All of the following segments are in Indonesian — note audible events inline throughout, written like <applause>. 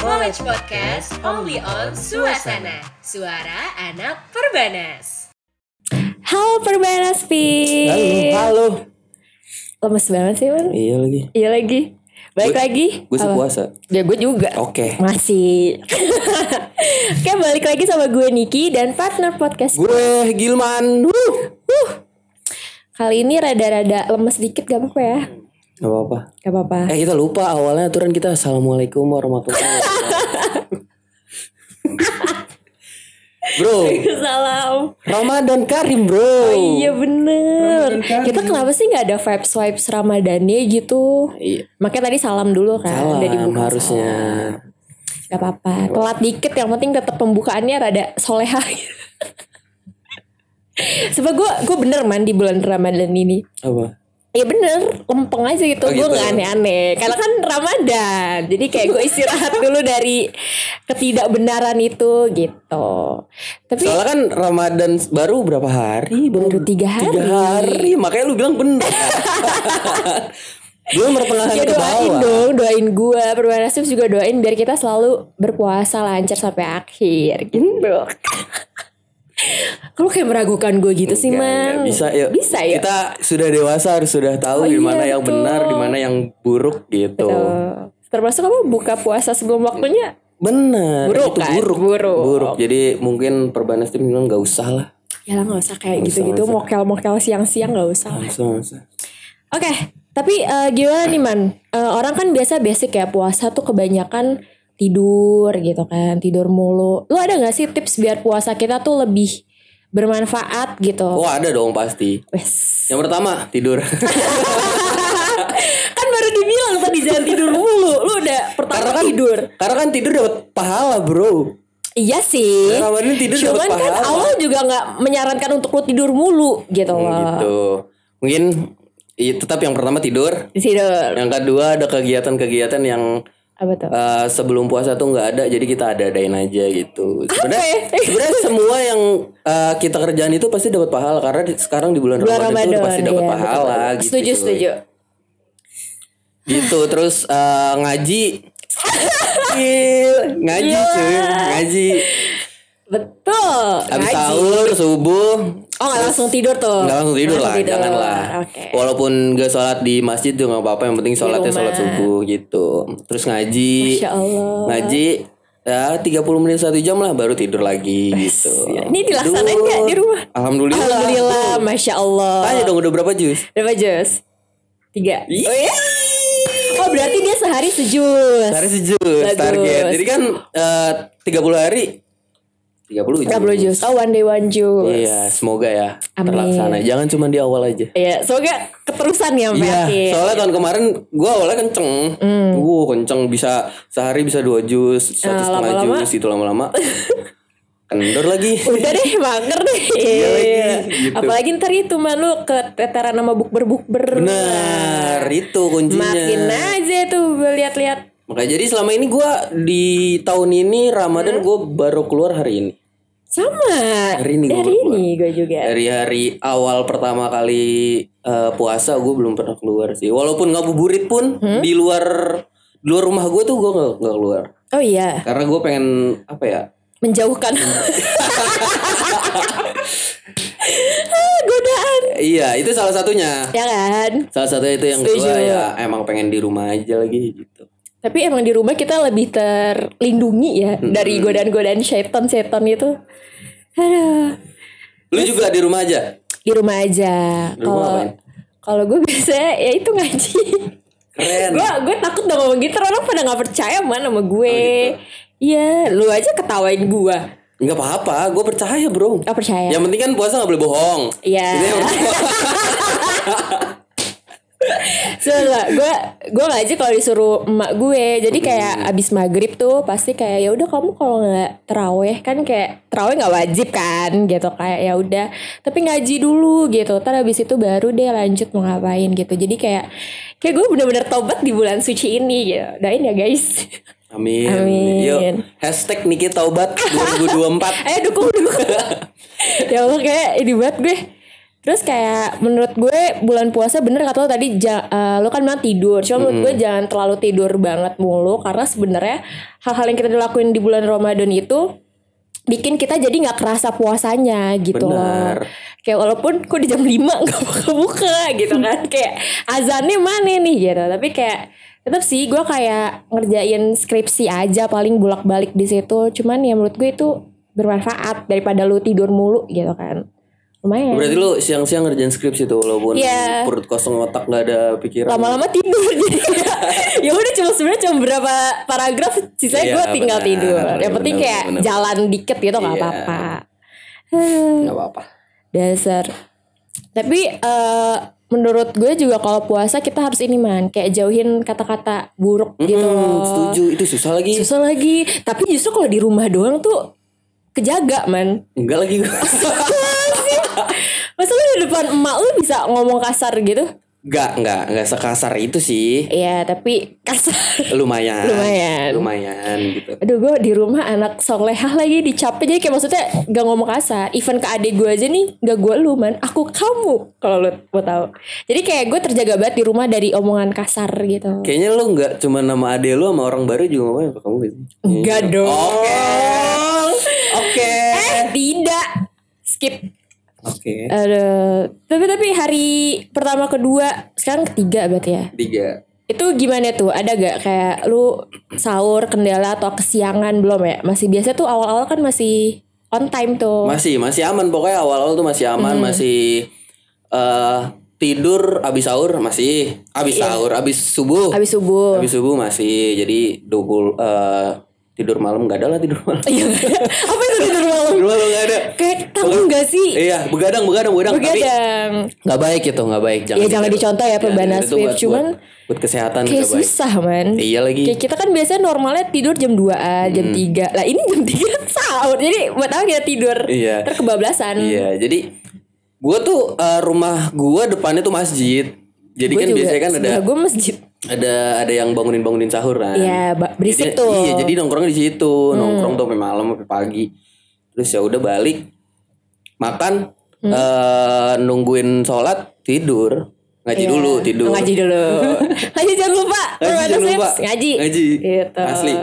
College Podcast only on Suasana, suara anak Perbanas. Halo Perbanas Pi. Halo, halo. Lemes banget sih, Man. Iya lagi. Iya lagi. Baik gua, lagi. Gue sih puasa. Ya gue juga. Oke. Okay. Masih. <laughs> Oke, balik lagi sama gue Niki dan partner podcast gue Gilman. Wuh. Wuh. Kali ini rada-rada lemes dikit gak apa-apa ya. Gak apa-apa. Gak apa-apa. Eh kita lupa awalnya aturan kita assalamualaikum warahmatullahi wabarakatuh. bro. Salam. Ramadan Karim bro. Oh, iya bener. Kita kenapa sih nggak ada vibes vibes Ramadannya gitu? Iya. Makanya tadi salam dulu kan. Salam, Udah harusnya. Salam. Gak apa-apa. Telat dikit yang penting tetap pembukaannya rada solehah <laughs> Sebab gue gue bener man di bulan Ramadan ini. Apa? Ya bener, lempeng aja gitu. Oh, gue gitu. gak aneh-aneh. Karena kan Ramadan. Jadi kayak gue istirahat <laughs> dulu dari ketidakbenaran itu gitu. Tapi Soalnya kan Ramadan baru berapa hari? Iya, baru, baru tiga hari. Tiga hari. Makanya lu bilang bener. <laughs> Gue merupakan ya, ke bawah. Doain dong, doain gue. perbanasif juga doain biar kita selalu berpuasa lancar sampai akhir gitu. Hmm. <laughs> Kamu kayak meragukan gue gitu sih, Man. bisa ya. Bisa ya. Kita sudah dewasa harus sudah tahu oh, gimana iya, yang tuh. benar, gimana yang buruk gitu. Betul. Termasuk kamu buka puasa sebelum waktunya? Benar. Buruk kan? Buruk. buruk. Buruk. Jadi mungkin perbanas tim bilang gak usah lah. Ya lah nggak usah kayak gitu-gitu mokel-mokel siang-siang nggak usah. usah, usah. Oke, okay. tapi uh, gimana nih man? Uh, orang kan biasa basic ya puasa tuh kebanyakan tidur gitu kan tidur mulu lu ada nggak sih tips biar puasa kita tuh lebih bermanfaat gitu oh ada dong pasti Wes. yang pertama tidur <laughs> kan baru dibilang tadi jangan tidur mulu lu udah pertama karena kan, tidur karena kan tidur dapat pahala bro Iya sih. Ramadan tidur Cuman dapat kan pahala. kan Allah juga nggak menyarankan untuk lo tidur mulu gitu hmm, loh. Hmm, gitu. Mungkin tetap yang pertama tidur. Tidur. Yang kedua ada kegiatan-kegiatan yang apa tuh? Uh, sebelum puasa tuh nggak ada jadi kita ada adain aja gitu sebenarnya ya? sebenarnya <laughs> semua yang uh, kita kerjaan itu pasti dapat pahala karena di, sekarang di bulan, bulan Ramadan, Ramadan itu pasti dapat iya, pahala gitu setuju setuju gitu terus uh, ngaji <laughs> ngaji cuy iya. ngaji betul abis sahur subuh Oh nggak langsung tidur tuh? Nggak langsung tidur gak lah, tidur. jangan lah. Okay. Walaupun gak sholat di masjid tuh gak apa-apa, yang penting sholatnya sholat subuh gitu. Terus ngaji, Masya Allah. ngaji ya 30 menit satu jam lah baru tidur lagi gitu. Ini dilaksanain nggak di rumah? Alhamdulillah. Alhamdulillah, tuh. masya Allah. Tanya dong udah berapa jus? Berapa jus? Tiga. Oh iya. Oh berarti dia sehari sejus. Sehari sejus Bagus. target. Jadi kan eh, uh, 30 hari 30 juz. 30 juz. Oh, one day one juz. Iya, semoga ya Amin. terlaksana. Jangan cuma di awal aja. Iya, semoga keterusan ya mbak. Iya, soalnya tahun kemarin gua awalnya kenceng. Mm. Uh, kenceng bisa sehari bisa dua juz, eh, satu setengah lama juz itu lama-lama. Gitu, <laughs> kendor lagi udah deh mager deh iya lagi, iya. gitu. apalagi ntar itu malu lu keteteran sama bukber bukber benar itu kuncinya makin aja tuh gue lihat-lihat Makanya jadi selama ini gue di tahun ini Ramadan hmm? gue baru keluar hari ini. Sama. Hari ini gue ini gue juga. Dari hari awal pertama kali uh, puasa gue belum pernah keluar sih. Walaupun ngabuburit pun hmm? di luar di luar rumah gue tuh gue gak, gak keluar. Oh iya. Karena gue pengen apa ya? Menjauhkan. Hmm. Ah, godaan. Iya, itu salah satunya. Ya kan? Salah satunya itu yang gue kedua ya emang pengen di rumah aja lagi gitu. Tapi emang di rumah kita lebih terlindungi ya hmm. dari godaan-godaan setan-setan itu. Aduh. Lu juga di rumah aja? Di rumah aja. Kalau kalau gue biasanya ya itu ngaji. Keren. gue gue takut dong ngomong gitu orang pada nggak percaya mana sama gue. Iya, oh, gitu. Ya, lu aja ketawain gue. Enggak apa-apa, gue percaya bro. Oh, percaya. Yang penting kan puasa gak boleh bohong. Iya. Yeah. <laughs> Soalnya gue gue aja kalau disuruh emak gue. Jadi kayak hmm. abis maghrib tuh pasti kayak ya udah kamu kalau nggak teraweh kan kayak teraweh nggak wajib kan gitu kayak ya udah. Tapi ngaji dulu gitu. Ntar abis itu baru deh lanjut mau ngapain gitu. Jadi kayak kayak gue bener-bener tobat di bulan suci ini gitu. Dain ya guys. Amin. Amin. Yuk, hashtag Niki Taubat 2024. <laughs> Ayo eh, dukung dukung. <laughs> ya Allah kayak ini banget gue Terus kayak menurut gue bulan puasa bener kata lo tadi ja, uh, lo kan malah tidur. Cuma hmm. menurut gue jangan terlalu tidur banget mulu karena sebenarnya hal-hal yang kita lakuin di bulan Ramadan itu bikin kita jadi nggak kerasa puasanya gitu Bener. loh. Kayak walaupun kok di jam 5 nggak buka-buka gitu kan. <laughs> kayak azannya mana nih gitu. Tapi kayak tetap sih gue kayak ngerjain skripsi aja paling bolak-balik di situ. Cuman ya menurut gue itu bermanfaat daripada lu tidur mulu gitu kan lumayan berarti lu siang-siang ngerjain skripsi tuh walaupun yeah. perut kosong otak gak ada pikiran lama-lama tidur <laughs> ya udah cuma sebenarnya cuma berapa paragraf sisanya yeah, gue tinggal bener, tidur bener, yang penting bener, kayak bener. jalan dikit gitu nggak yeah. apa-apa nggak apa-apa <sighs> dasar tapi uh, menurut gue juga kalau puasa kita harus ini man kayak jauhin kata-kata buruk mm -hmm, gitu setuju itu susah lagi susah lagi tapi justru kalau di rumah doang tuh kejaga man enggak lagi gue <laughs> <laughs> Masa lu di depan emak lu bisa ngomong kasar gitu? Enggak, enggak, enggak sekasar itu sih. Iya, tapi kasar. Lumayan. Lumayan. Lumayan gitu. Aduh, gue di rumah anak solehah lagi dicapai jadi kayak maksudnya gak ngomong kasar. Even ke adik gue aja nih, gak gue lu man, aku kamu kalau lu mau tahu. Jadi kayak gue terjaga banget di rumah dari omongan kasar gitu. Kayaknya lu enggak cuma nama adik lu sama orang baru juga ngomongin kamu gitu. Enggak iya. dong. Oke. Oh, Oke. Okay. Eh, tidak. Skip. Oke. Okay. Ada tapi tapi hari pertama kedua sekarang ketiga berarti ya? Tiga. Itu gimana tuh? Ada gak kayak lu sahur kendala atau kesiangan belum ya? Masih biasa tuh awal-awal kan masih on time tuh. Masih masih aman pokoknya awal-awal tuh masih aman hmm. masih uh, tidur abis sahur masih abis iya. sahur abis subuh abis subuh abis subuh masih jadi 20 uh, tidur malam nggak ada lah tidur malam. Iya. <laughs> Apa itu tidur malam? Tidur malam nggak ada. Kayak tahu nggak sih? Iya, begadang, begadang, begadang. Begadang. Nggak baik itu, nggak baik. Jangan ya jangan dicontoh, dicontoh ya iya, Swift, cuman buat, buat kesehatan kayak susah baik. man. Iya lagi. Kayak kita kan biasanya normalnya tidur jam 2 a, ah, jam hmm. tiga. 3. Lah ini jam 3 <laughs> sahur. Jadi buat apa kita tidur? Iya. Terkebablasan. Iya, jadi gue tuh eh, rumah gue depannya tuh masjid. Jadi kan juga. biasanya kan ada gua masjid ada ada yang bangunin bangunin sahur kan iya berisik jadi, tuh iya jadi nongkrong di situ hmm. nongkrong tuh sampai malam sampai pagi terus ya udah balik makan hmm. uh, nungguin sholat tidur ngaji yeah. dulu tidur ngaji dulu <laughs> ngaji jangan lupa ngaji jangan lupa ngaji ngaji gitu. asli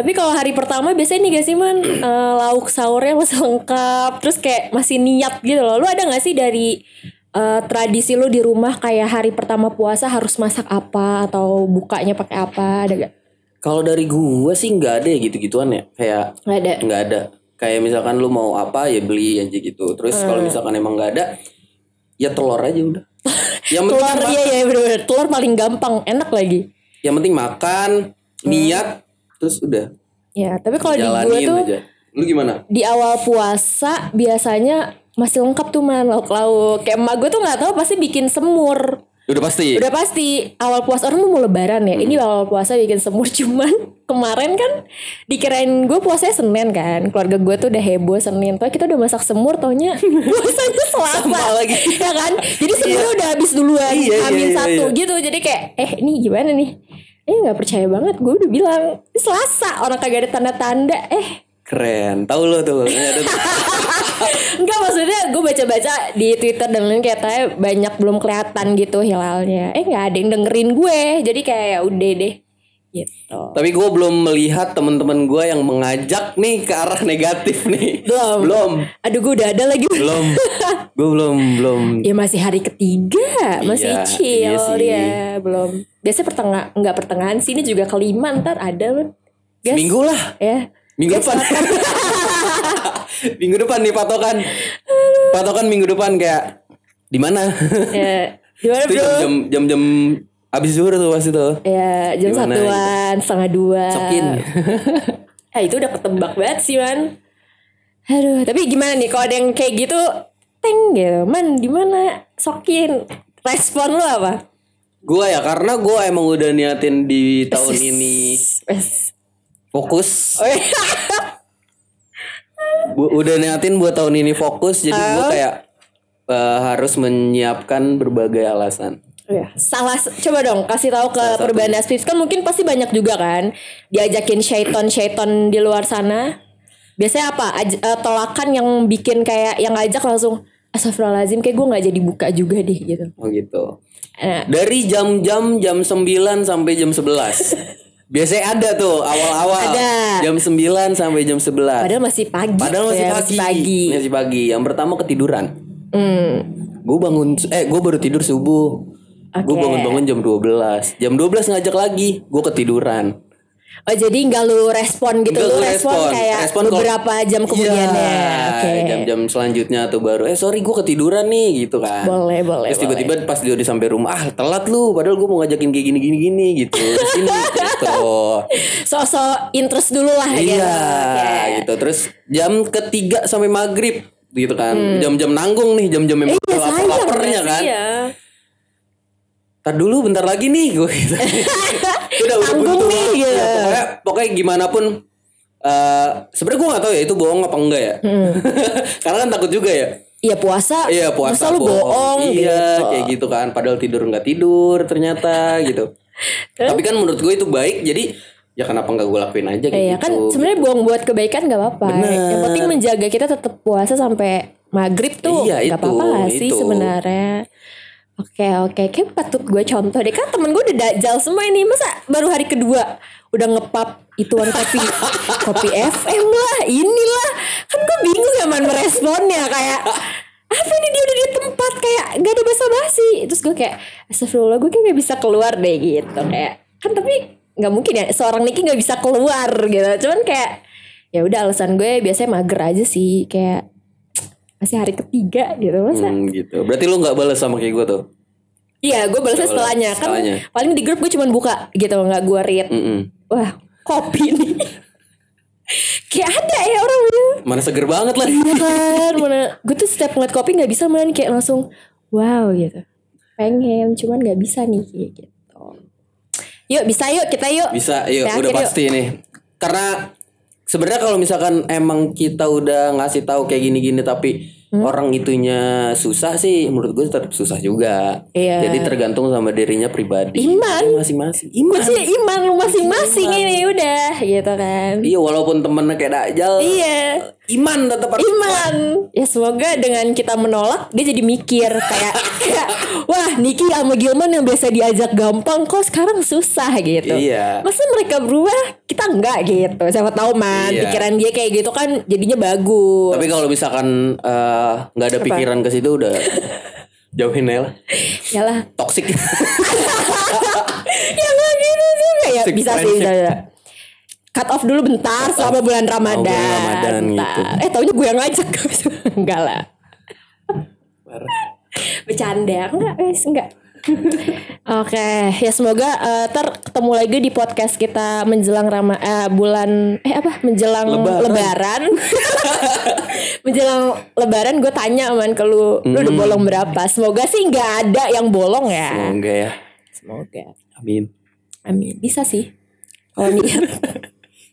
tapi kalau hari pertama biasanya nih gak sih man uh, eh, lauk sahurnya masih lengkap terus kayak masih niat gitu loh lu ada gak sih dari uh, tradisi lu di rumah kayak hari pertama puasa harus masak apa atau bukanya pakai apa ada gak? Kalau dari gue sih nggak ada ya gitu-gituan ya kayak nggak ada nggak ada kayak misalkan lu mau apa ya beli aja gitu terus hmm. kalau misalkan emang nggak ada ya telur aja udah <laughs> yang penting telur iya ya bener, bener telur paling gampang enak lagi yang penting makan hmm. niat terus udah ya tapi kalau di gue tuh aja. lu gimana di awal puasa biasanya masih lengkap tuh man lauk-lauk kayak emak gue tuh nggak tahu pasti bikin semur udah pasti udah pasti awal puasa orang mau lebaran ya hmm. ini awal puasa bikin semur <laughs> cuman kemarin kan dikirain gue puasanya senin kan keluarga gue tuh udah heboh senin tuh kita udah masak semur taunya <laughs> puasanya selasa lagi <laughs> ya kan jadi semur iya. udah habis duluan iya, iya amin iya, iya, satu iya. gitu jadi kayak eh ini gimana nih eh nggak percaya banget gue udah bilang selasa orang kagak ada tanda-tanda eh keren tahu lo tuh Enggak maksudnya gue baca-baca di Twitter dan lain katanya banyak belum kelihatan gitu hilalnya. Eh nggak ada yang dengerin gue. Jadi kayak ya udah deh gitu. Tapi gue belum melihat teman-teman gue yang mengajak nih ke arah negatif nih. Belum. belum. Aduh gue udah ada lagi. Belum. <laughs> gue belum belum. Ya masih hari ketiga, masih iya, chill iya sih. belum. Biasanya pertengah nggak pertengahan sini juga kelima ntar ada kan. Seminggu lah. Ya. Minggu depan. <laughs> minggu depan nih patokan. Patokan minggu depan kayak di mana? Ya, itu Jam jam jam Abis zuhur tuh pasti tuh Ya jam Dimana, satuan gitu. Setengah dua Sokin <laughs> Eh itu udah ketebak banget sih man Aduh Tapi gimana nih kalau ada yang kayak gitu Teng gitu Man gimana Sokin Respon lu apa? Gue ya karena gue emang udah niatin di tahun ini Fokus oh, iya. <laughs> Bu, udah niatin buat tahun ini fokus jadi gue ah. kayak uh, harus menyiapkan berbagai alasan. Ya. Salah coba dong kasih tahu ke perbandas Pips kan mungkin pasti banyak juga kan diajakin syaiton-syaiton di luar sana. Biasanya apa? Aj uh, tolakan yang bikin kayak yang ngajak langsung Astagfirullahaladzim kayak gue nggak jadi buka juga deh gitu. Oh gitu. Nah. Dari jam-jam jam 9 sampai jam 11. Biasanya ada tuh awal-awal. Ada. Jam 9 sampai jam 11. Padahal masih pagi. Padahal masih ya, pagi. Masih pagi. Masih pagi. Yang pertama ketiduran. Hmm. Gue bangun eh gue baru tidur subuh. Okay. Gue bangun-bangun jam 12. Jam 12 ngajak lagi, gue ketiduran. Oh jadi nggak lu respon gitu Enggak lu respon, respon kayak respon beberapa kalo, jam iya, kemudian ya. Okay. Jam-jam selanjutnya tuh baru eh sorry gue ketiduran nih gitu kan. Boleh boleh. Terus tiba-tiba pas dia udah sampai rumah ah telat lu padahal gue mau ngajakin kayak gini gini gini gitu. Sini gitu sosok interest dulu lah iya, gitu ya. okay. gitu terus jam ketiga sampai maghrib gitu kan hmm. jam-jam hmm. nanggung nih jam-jam memang eh, iya, lapar lapernya ya kan iya. Tar dulu bentar lagi nih gue <laughs> gitu. udah udah buntu nih, gitu. ya, pokoknya pokoknya gimana pun Uh, sebenarnya gue gak tahu ya itu bohong apa enggak ya hmm. <laughs> karena kan takut juga ya Iya puasa. Iya puasa. Masa lu bohong. bohong iya gitu. kayak gitu kan. Padahal tidur nggak tidur ternyata gitu. Tapi kan menurut gue itu baik, jadi ya kenapa nggak gue lakuin aja iya, gitu. Iya kan gitu. sebenarnya buang buat kebaikan nggak apa-apa. Yang penting menjaga kita tetap puasa sampai maghrib tuh iya, nggak iya, apa-apa sih sebenarnya. Oke oke, kayak patut gue contoh deh kan temen gue udah dajal semua ini masa baru hari kedua udah ngepap ituan kopi <laughs> kopi FM lah inilah kan gue bingung ya man meresponnya kayak apa ini dia udah di tempat kayak gak ada basa-basi terus gue kayak astagfirullah gue kayak gak bisa keluar deh gitu kayak kan tapi nggak mungkin ya seorang Niki nggak bisa keluar gitu cuman kayak ya udah alasan gue biasanya mager aja sih kayak masih hari ketiga gitu masa hmm, gitu berarti lu nggak balas sama kayak gue tuh Iya, gue balasnya setelahnya. Kan setelahnya. paling di grup gue cuman buka gitu, nggak gue read. Mm -mm. Wah, kopi nih. <laughs> kayak ada ya orang Mana seger banget lah. Iya kan, mana gue tuh setiap ngeliat kopi nggak bisa main kayak langsung wow gitu pengen cuman nggak bisa nih gitu yuk bisa yuk kita yuk bisa yuk Terakhir, udah pasti yuk. nih karena sebenarnya kalau misalkan emang kita udah ngasih tahu kayak gini-gini tapi hmm. orang itunya susah sih menurut gue tetap susah juga iya. jadi tergantung sama dirinya pribadi iman iya, masing-masing iman Maksudnya iman lu masing-masing ini udah gitu kan iya walaupun temennya kayak dajal iya iman tetap harus iman ya semoga dengan kita menolak dia jadi mikir kayak, <laughs> kayak wah Niki sama Gilman yang biasa diajak gampang kok sekarang susah gitu iya. masa mereka berubah kita enggak gitu siapa tahu man iya. pikiran dia kayak gitu kan jadinya bagus tapi kalau misalkan uh, nggak ada pikiran ke situ udah jauhin aja lah. Yalah. Toxic. <laughs> ya gak gitu juga ya. Toxic bisa friendship. sih bisa, Cut off dulu bentar selama bulan Ramadan. bulan Ramadan gitu. Eh taunya gue yang ngajak. <laughs> enggak lah. Bercanda enggak guys, enggak. Oke, okay. ya semoga uh, ter ketemu lagi di podcast kita menjelang Rama uh, bulan eh apa? menjelang lebaran. lebaran. <laughs> menjelang lebaran gue tanya man ke lu, mm. lu udah hmm. bolong berapa? Semoga sih nggak ada yang bolong ya. Semoga ya. Semoga. Amin. Amin. Bisa sih. Kalau oh, iya. <laughs> niat.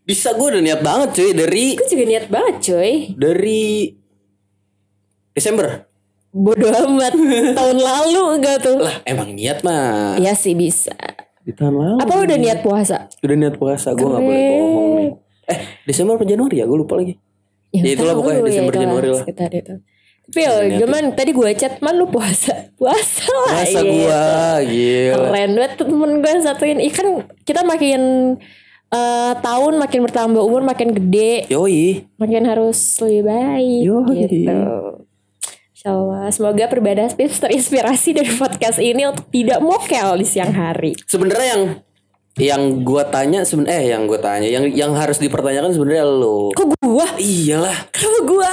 Bisa gue udah niat banget cuy dari Gue juga niat banget cuy. Dari Desember bodoh amat <laughs> tahun lalu enggak tuh lah emang niat mah ya sih bisa di tahun lalu apa udah niat puasa udah niat puasa gue nggak boleh bohong nih eh Desember atau Januari ya gue lupa lagi ya, ya itulah pokoknya ya, Desember Januari lah sekitar itu tapi ya, cuman tadi gue chat man lu puasa <laughs> puasa lah puasa iya. gue gila keren banget temen gue satuin ikan kita makin uh, tahun makin bertambah umur makin gede yoi makin harus lebih baik yoi. gitu Semoga perbedaan speech <laughs> terinspirasi dari podcast ini untuk tidak mokel di siang hari. Sebenarnya yang yang gue tanya sebenarnya eh yang gue tanya yang yang harus dipertanyakan sebenarnya lo kok gue iyalah kenapa gue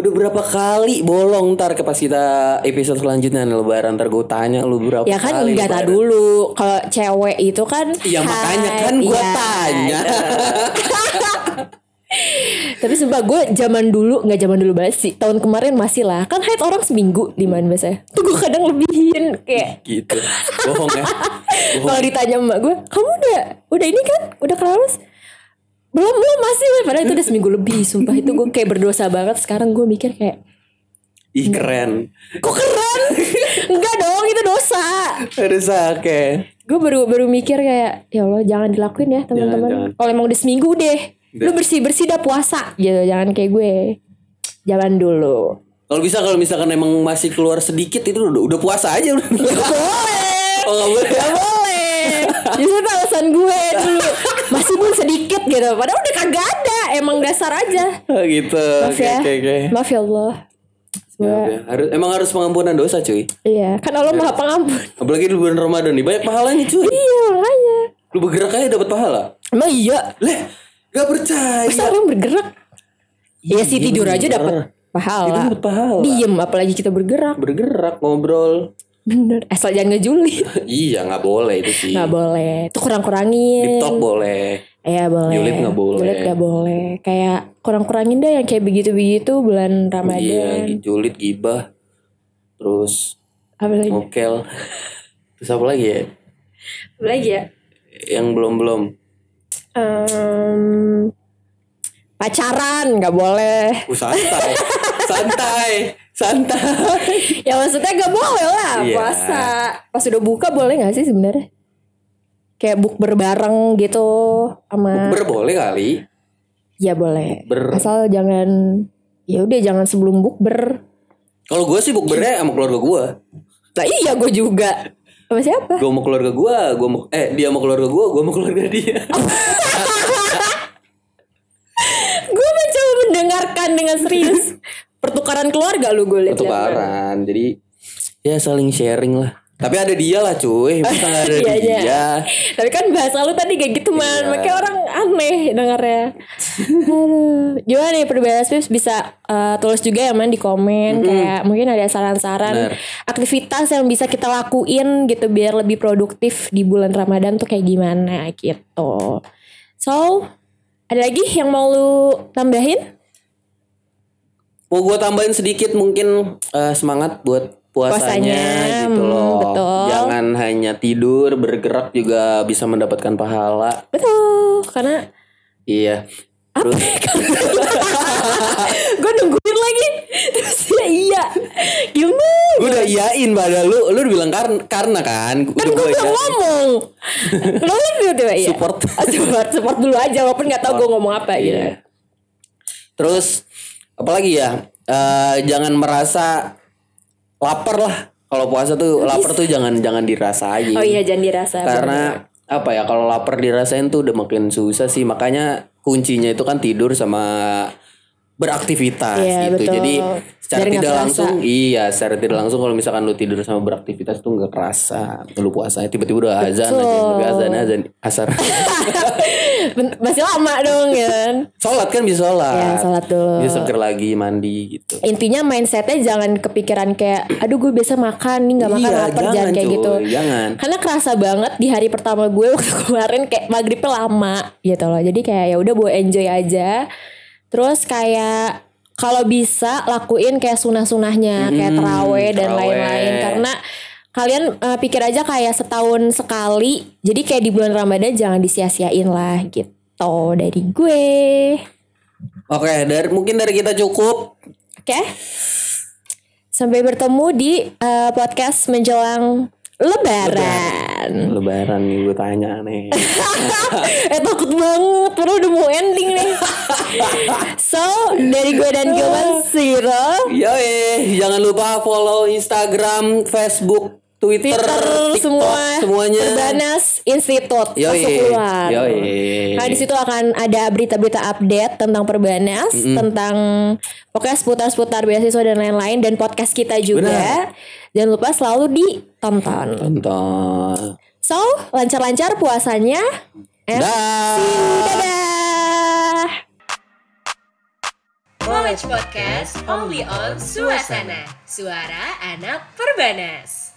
Udah berapa kali bolong ntar ke pas kita episode selanjutnya nih lebaran ntar gue tanya lu berapa Ya kan kali enggak dulu Kalau cewek itu kan Ya makanya kan gue ya. tanya iya. <laughs> <laughs> Tapi sumpah gue zaman dulu nggak zaman dulu banget sih. Tahun kemarin masih lah. Kan haid orang seminggu di mana biasanya. Tuh gue kadang lebihin kayak gitu. Bohong ya. <laughs> Kalau ditanya emak gue, "Kamu udah udah ini kan? Udah kelas Belum, belum masih Padahal itu udah seminggu lebih. Sumpah itu gue kayak berdosa banget. Sekarang gue mikir kayak Ih keren Kok keren? <laughs> Enggak dong itu dosa Dosa oke okay. Gue baru baru mikir kayak Ya Allah jangan dilakuin ya teman-teman Kalau emang udah seminggu deh lu bersih bersih udah puasa gitu jangan kayak gue jalan dulu kalau bisa kalau misalkan emang masih keluar sedikit itu udah, udah puasa aja udah boleh <laughs> oh nggak boleh nggak boleh itu alasan gue dulu masih belum sedikit gitu padahal udah kagak ada emang dasar aja oh, gitu maaf oke ya okay, okay. maaf ya Allah Ya, harus emang harus pengampunan dosa cuy. Iya, kan Allah Maha Pengampun. Apalagi di bulan Ramadan nih banyak pahalanya cuy. Iya, makanya. Lu bergerak aja dapat pahala. Emang iya. Leh, Gak percaya. Masa orang bergerak? Iya ya sih tidur aja dapat pahala. Itu pahala. Diem apalagi kita bergerak. Bergerak ngobrol. Bener, asal jangan ngejuli. <laughs> iya, nggak boleh itu sih. Nggak boleh. Itu kurang-kurangin. TikTok boleh. Iya boleh. Julit nggak boleh. Julit nggak boleh. Kayak kurang-kurangin deh yang kayak begitu-begitu bulan Ramadan. Iya, Julit gibah. Terus apa lagi? Mokel. Terus apa lagi ya? Apa lagi ya? Yang belum-belum um, pacaran nggak boleh uh, santai santai santai ya maksudnya nggak boleh lah yeah. puasa pas udah buka boleh nggak sih sebenarnya kayak buk berbareng gitu sama Ber boleh kali ya boleh Ber. asal jangan ya udah jangan sebelum buk ber kalau gue sih buk bukbernya sama keluarga gue lah iya gue juga sama siapa? Gue mau keluarga gue, gue mau eh dia mau keluarga gue, gue mau keluarga dia. <laughs> gue mencoba mendengarkan dengan serius <laughs> pertukaran keluarga lu gue lihat. Pertukaran, jadi ya saling sharing lah. Tapi ada dia lah cuy, masa ada <laughs> iya, iya, dia. Iya. Tapi kan bahasa lu tadi kayak gitu man, iya. makanya orang aneh dengarnya. Gimana nih perbedaan tips bisa uh, tulis juga ya man di komen mm -hmm. kayak mungkin ada saran-saran aktivitas yang bisa kita lakuin gitu biar lebih produktif di bulan Ramadan tuh kayak gimana gitu. So, ada lagi yang mau lu tambahin? Mau gue tambahin sedikit mungkin uh, semangat buat puasanya, puasanya gitu hmm, loh. Betul. Jangan hanya tidur, bergerak juga bisa mendapatkan pahala. Betul, karena iya. Terus ya, <laughs> gue nungguin lagi terus ya iya gimana gue udah iyain pada lu lu udah bilang kar karena kan kan gue udah ngomong lu lu udah tiba iya support <laughs> ah, support support dulu aja walaupun nggak tahu gue ngomong apa gitu iya. terus apalagi ya uh, jangan merasa lapar lah kalau puasa tuh Bisa. lapar tuh jangan jangan dirasa aja. oh iya jangan dirasa karena bener. apa ya kalau lapar dirasain tuh udah makin susah sih makanya kuncinya itu kan tidur sama beraktivitas yeah, gitu betul. jadi secara Dari tidak langsung iya secara tidak langsung kalau misalkan lu tidur sama beraktivitas tuh nggak kerasa lu puasanya tiba-tiba udah azan Betul. aja tapi azan azan asar <laughs> masih lama dong ya kan sholat kan bisa sholat ya sholat tuh bisa seger lagi mandi gitu intinya mindsetnya jangan kepikiran kayak aduh gue biasa makan nih nggak makan iya, lapar jangan, kayak gitu. cuy, gitu jangan karena kerasa banget di hari pertama gue <laughs> waktu kemarin kayak maghribnya lama gitu loh jadi kayak ya udah gue enjoy aja terus kayak kalau bisa lakuin kayak sunah-sunahnya hmm, kayak teraweh dan lain-lain karena kalian uh, pikir aja kayak setahun sekali. Jadi kayak di bulan Ramadan jangan disia-siain lah gitu dari gue. Oke, okay, dari mungkin dari kita cukup. Oke. Okay. Sampai bertemu di uh, podcast menjelang Lebaran. Lebaran, nih gue tanya nih. <laughs> eh takut banget, perlu udah mau ending nih. so dari gue dan Gilman Siro. eh jangan lupa follow Instagram, Facebook, Twitter, Twitter TikTok, semua semuanya Perbanas Institute Yoi. masuk keluar. Yoi. Nah di situ akan ada berita-berita update tentang Perbanas, mm -hmm. tentang pokoknya seputar-seputar beasiswa dan lain-lain dan podcast kita juga. Benar. Jangan lupa selalu ditonton. Tonton. So lancar-lancar puasanya. And Dah. Dadah. Knowledge Podcast only on Suasana Suara Anak Perbanas